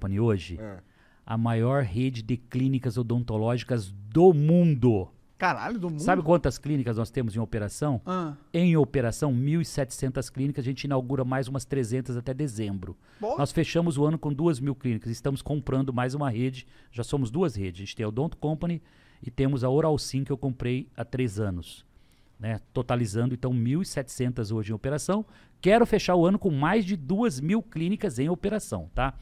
Company hoje, é. a maior rede de clínicas odontológicas do mundo. Caralho, do mundo. Sabe quantas clínicas nós temos em operação? Ah. Em operação, 1.700 clínicas. A gente inaugura mais umas 300 até dezembro. Boa. Nós fechamos o ano com 2.000 clínicas. Estamos comprando mais uma rede. Já somos duas redes. A gente tem a Odonto Company e temos a Oral Sim, que eu comprei há três anos. Né? Totalizando, então, 1.700 hoje em operação. Quero fechar o ano com mais de 2.000 clínicas em operação, tá?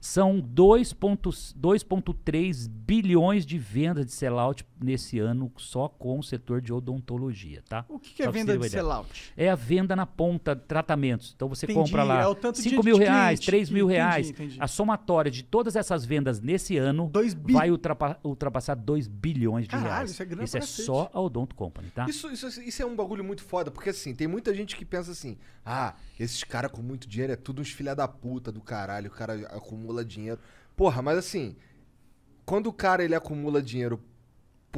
São 2,3 bilhões de vendas de sellout nesse ano só com o setor de odontologia, tá? O que, que é venda de sellout? É a venda na ponta de tratamentos. Então você entendi, compra lá é 5 mil reais, 3 mil reais. Entendi. A somatória de todas essas vendas nesse ano bi... vai ultrapa ultrapassar 2 bilhões de Caralho, reais. Isso é, grande isso é só a Odonto Company, tá? Isso, isso, isso é um bagulho muito foda, porque assim, tem muita gente que pensa assim, ah, esses caras com muito dinheiro é tudo uns filha da puta do caralho, o cara acumula dinheiro. Porra, mas assim, quando o cara ele acumula dinheiro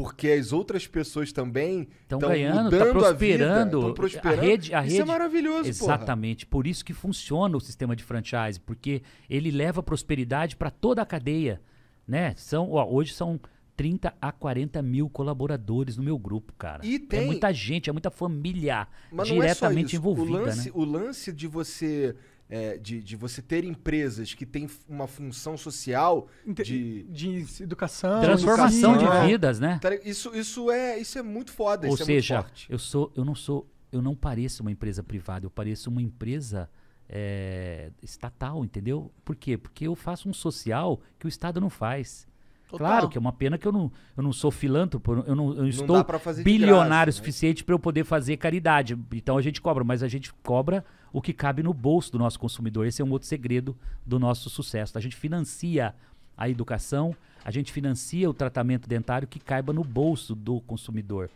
porque as outras pessoas também estão ganhando, estão tá prosperando, a, prosperando. a rede, a isso rede, é maravilhoso, exatamente. Porra. Por isso que funciona o sistema de franchise, porque ele leva prosperidade para toda a cadeia, né? São, ó, hoje são 30 a 40 mil colaboradores no meu grupo, cara. E é tem... É muita gente, é muita família Mas é diretamente é envolvida. O lance, né? o lance de você é, de, de, você ter empresas que têm uma função social de, de, de educação, transformação educação, de vidas, né? Isso, isso é isso é muito foda. Ou é seja, é eu sou, eu não sou, eu não pareço uma empresa privada, eu pareço uma empresa é, estatal, entendeu? Por quê? Porque eu faço um social que o Estado não faz. Total. Claro que é uma pena que eu não, eu não sou filântropo, eu não, eu não estou bilionário graça, né? suficiente né? para eu poder fazer caridade. Então a gente cobra, mas a gente cobra o que cabe no bolso do nosso consumidor. Esse é um outro segredo do nosso sucesso. A gente financia a educação, a gente financia o tratamento dentário que caiba no bolso do consumidor.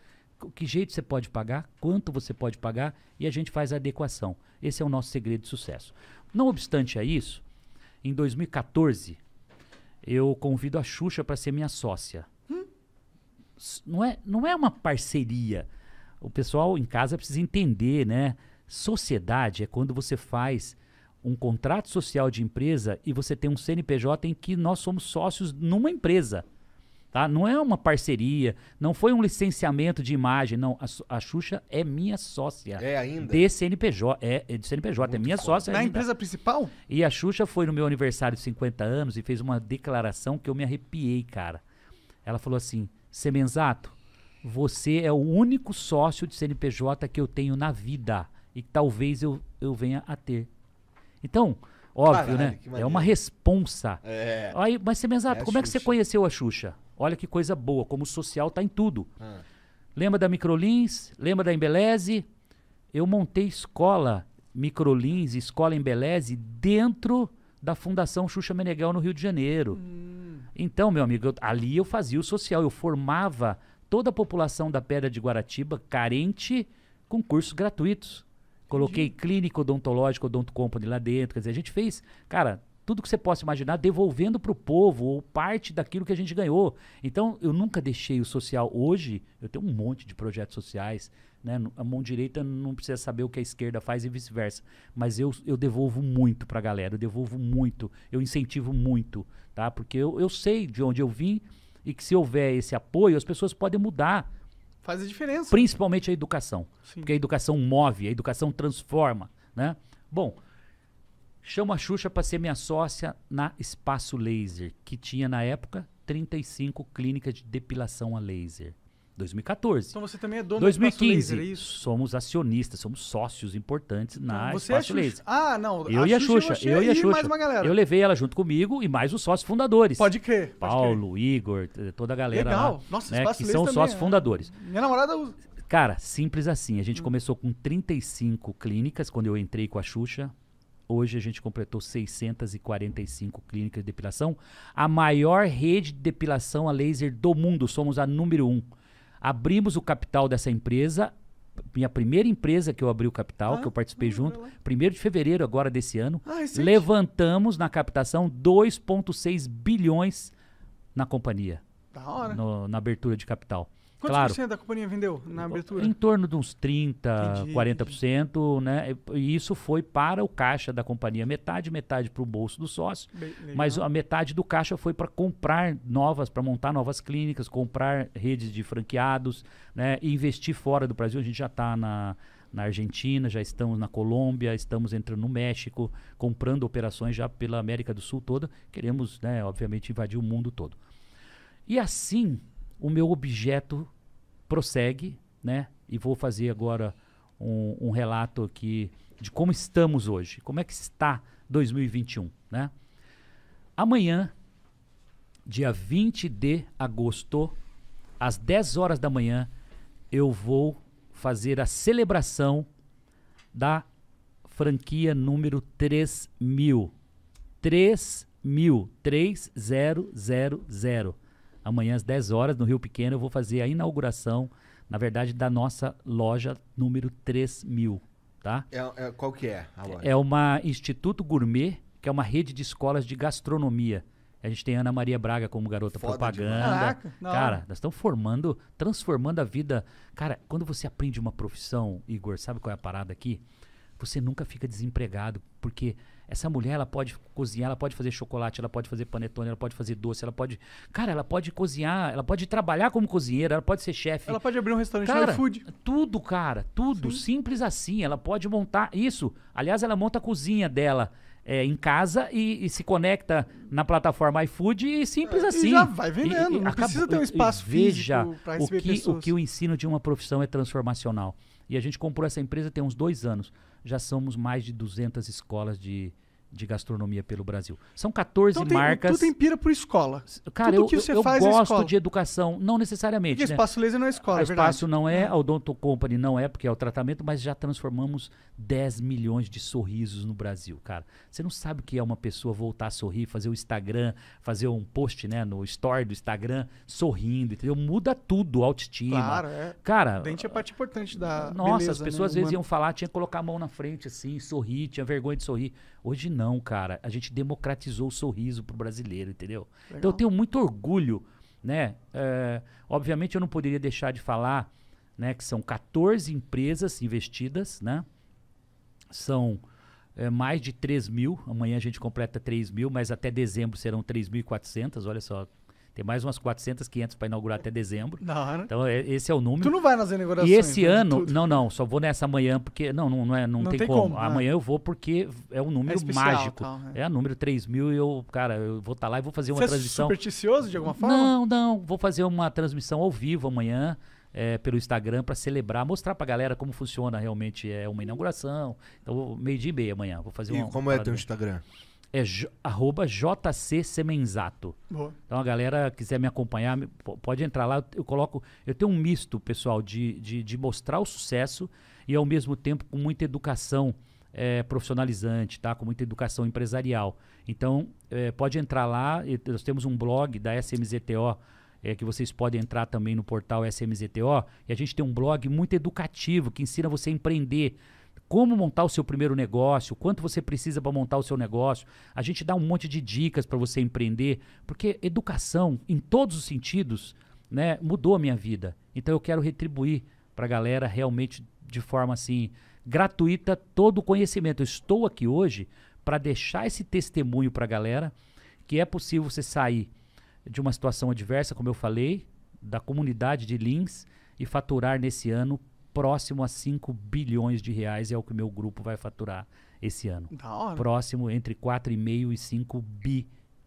Que jeito você pode pagar, quanto você pode pagar e a gente faz a adequação. Esse é o nosso segredo de sucesso. Não obstante a isso, em 2014, eu convido a Xuxa para ser minha sócia. Hum? Não, é, não é uma parceria. O pessoal em casa precisa entender, né? Sociedade é quando você faz um contrato social de empresa e você tem um CNPJ em que nós somos sócios numa empresa. Tá? Não é uma parceria, não foi um licenciamento de imagem, não. A, a Xuxa é minha sócia. É ainda? De CNPJ, é, é de CNPJ, é Muito é minha foda. sócia Na ainda. empresa principal? E a Xuxa foi no meu aniversário de 50 anos e fez uma declaração que eu me arrepiei, cara. Ela falou assim, Semenzato, você é o único sócio de CNPJ que eu tenho na vida e que talvez eu, eu venha a ter. Então, óbvio, Caralho, né? É uma responsa. É. Aí, mas, Semenzato, é como Xuxa. é que você conheceu a Xuxa? Olha que coisa boa, como o social está em tudo. Ah. Lembra da Microlins? Lembra da Embeleze? Eu montei escola Microlins, escola Embeleze, dentro da Fundação Xuxa Meneghel no Rio de Janeiro. Hum. Então, meu amigo, eu, ali eu fazia o social, eu formava toda a população da Pedra de Guaratiba carente com cursos gratuitos. Coloquei Entendi. clínico odontológico, odonto company lá dentro, quer dizer, a gente fez, cara, tudo que você possa imaginar, devolvendo para o povo ou parte daquilo que a gente ganhou. Então, eu nunca deixei o social. Hoje, eu tenho um monte de projetos sociais. Né? A mão direita não precisa saber o que a esquerda faz e vice-versa. Mas eu, eu devolvo muito para a galera, eu devolvo muito, eu incentivo muito, tá? Porque eu, eu sei de onde eu vim e que se houver esse apoio, as pessoas podem mudar. Faz a diferença. Principalmente a educação. Sim. Porque a educação move, a educação transforma, né? Bom, Chamo a Xuxa para ser minha sócia na Espaço Laser, que tinha na época 35 clínicas de depilação a laser. 2014. Então você também é dono 2015, do Espaço Laser, é isso? Somos acionistas, somos sócios importantes na então, você é Espaço é Laser. Ah, não. Eu a e a Xuxa, eu e a Xuxa. Mais uma galera. Eu levei ela junto comigo e mais os sócios fundadores. Pode crer. Paulo, crer. Igor, toda a galera Legal. Lá, Nossa, né, Espaço que Laser são sócios é. fundadores. Minha namorada usa. Cara, simples assim. A gente hum. começou com 35 clínicas quando eu entrei com a Xuxa. Hoje a gente completou 645 clínicas de depilação, a maior rede de depilação a laser do mundo. Somos a número um. Abrimos o capital dessa empresa, minha primeira empresa que eu abri o capital, ah, que eu participei ah, junto, 1 de fevereiro agora desse ano, ah, levantamos na captação 2,6 bilhões na companhia. Da hora. No, na abertura de capital. Quantos claro, por cento da companhia vendeu na abertura? Em torno de uns 30, entendi, 40%, entendi. né? E isso foi para o caixa da companhia, metade, metade para o bolso do sócio, Bem, mas a metade do caixa foi para comprar novas, para montar novas clínicas, comprar redes de franqueados, né? E investir fora do Brasil. A gente já está na, na Argentina, já estamos na Colômbia, estamos entrando no México, comprando operações já pela América do Sul toda. Queremos, né, obviamente, invadir o mundo todo. E assim, o meu objeto prossegue, né? E vou fazer agora um, um, relato aqui de como estamos hoje, como é que está 2021, né? Amanhã, dia 20 de agosto, às 10 horas da manhã, eu vou fazer a celebração da franquia número 3000. 3000, 3000. Amanhã às 10 horas, no Rio Pequeno, eu vou fazer a inauguração, na verdade, da nossa loja número 3000, tá? É, é, qual que é a loja? É uma Instituto Gourmet, que é uma rede de escolas de gastronomia. A gente tem Ana Maria Braga como garota Foda propaganda. Caraca, cara, nós estamos formando, transformando a vida. Cara, quando você aprende uma profissão, Igor, sabe qual é a parada aqui? você nunca fica desempregado, porque essa mulher ela pode cozinhar, ela pode fazer chocolate, ela pode fazer panetone, ela pode fazer doce, ela pode, cara, ela pode cozinhar, ela pode trabalhar como cozinheira, ela pode ser chefe. Ela pode abrir um restaurante cara, food. Tudo, cara, tudo, Sim. simples assim, ela pode montar isso. Aliás, ela monta a cozinha dela é, em casa e, e, se conecta na plataforma iFood e simples é, assim. E já vai vendendo, e, e, não acaba, precisa ter um espaço veja físico para receber o que, pessoas. O que o ensino de uma profissão é transformacional. E a gente comprou essa empresa tem uns dois anos. Já somos mais de 200 escolas de, de gastronomia pelo Brasil. São 14 então, tem, marcas. Tu tem pira por escola. Cara, Tudo eu, que você eu, faz eu é gosto é de educação, não necessariamente. E né? espaço laser não é escola, a é Espaço não é, é, a Odonto Company não é, porque é o tratamento, mas já transformamos 10 milhões de sorrisos no Brasil, cara. Você não sabe o que é uma pessoa voltar a sorrir, fazer o Instagram, fazer um post, né, no story do Instagram, sorrindo, entendeu? Muda tudo, autoestima. Claro, é. Cara, o dente é parte importante da Nossa, beleza, as né, pessoas né? às vezes Humano. iam falar, tinha que colocar a mão na frente assim, sorrir, tinha vergonha de sorrir. Hoje não não, cara. A gente democratizou o sorriso pro brasileiro, entendeu? Legal. Então eu tenho muito orgulho, né? É, obviamente eu não poderia deixar de falar, né? Que são 14 empresas investidas, né? São é, mais de 3 mil. Amanhã a gente completa 3 mil, mas até dezembro serão 3.400. Olha só, tem mais umas 400, 500 para inaugurar até dezembro. Então é, esse é o número. Tu não vai nas inaugurações. E esse né, ano, tudo. não, não, só vou nessa manhã porque não, não, não, é, não, não tem, tem, como. como né? Amanhã eu vou porque é um número é especial, mágico. Tal, né? é. o número 3 mil e eu, cara, eu vou estar tá lá e vou fazer uma Você é transmissão. É supersticioso de alguma forma? Não, não, vou fazer uma transmissão ao vivo amanhã. É, pelo Instagram para celebrar, mostrar pra galera como funciona realmente é uma inauguração. Então, meio dia e meia amanhã. Vou fazer e uma, como é teu Instagram? é arroba JC Semenzato. Boa. Então a galera quiser me acompanhar, pode entrar lá. Eu coloco. Eu tenho um misto, pessoal, de, de, de mostrar o sucesso e ao mesmo tempo com muita educação é, profissionalizante, tá? Com muita educação empresarial. Então, é, pode entrar lá. Nós temos um blog da SMZTO. É, que vocês podem entrar também no portal SMZTO. E a gente tem um blog muito educativo que ensina você a empreender, como montar o seu primeiro negócio, quanto você precisa para montar o seu negócio. A gente dá um monte de dicas para você empreender, porque educação, em todos os sentidos, né, mudou a minha vida. Então eu quero retribuir para a galera realmente de forma assim gratuita todo o conhecimento. Eu estou aqui hoje para deixar esse testemunho para a galera que é possível você sair de uma situação adversa, como eu falei, da comunidade de Lins e faturar nesse ano próximo a 5 bilhões de reais é o que o meu grupo vai faturar esse ano. Da hora. Próximo entre 4,5 e 5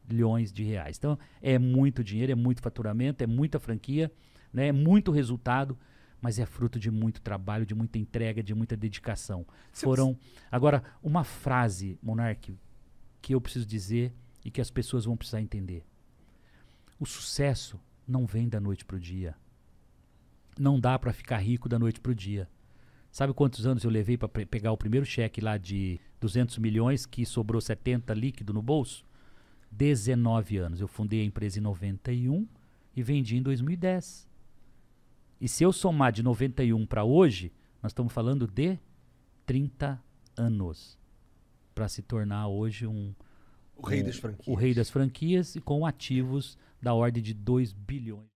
bilhões de reais. Então, é muito dinheiro, é muito faturamento, é muita franquia, né? é muito resultado, mas é fruto de muito trabalho, de muita entrega, de muita dedicação. Foram. Agora, uma frase, Monarque, que eu preciso dizer e que as pessoas vão precisar entender. O sucesso não vem da noite para o dia não dá para ficar rico da noite para o dia. Sabe quantos anos eu levei para pegar o primeiro cheque lá de 200 milhões que sobrou 70 líquido no bolso? 19 anos. Eu fundei a empresa em 91 e vendi em 2010. E se eu somar de 91 para hoje, nós estamos falando de 30 anos para se tornar hoje um o rei um, das franquias. O rei das franquias e com ativos da ordem de 2 bilhões.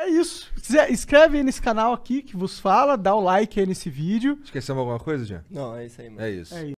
É isso. Se inscreve escreve aí nesse canal aqui que vos fala, dá o like aí nesse vídeo. Esqueceu alguma coisa, Jean? Não, é isso aí, mano. É isso. É isso.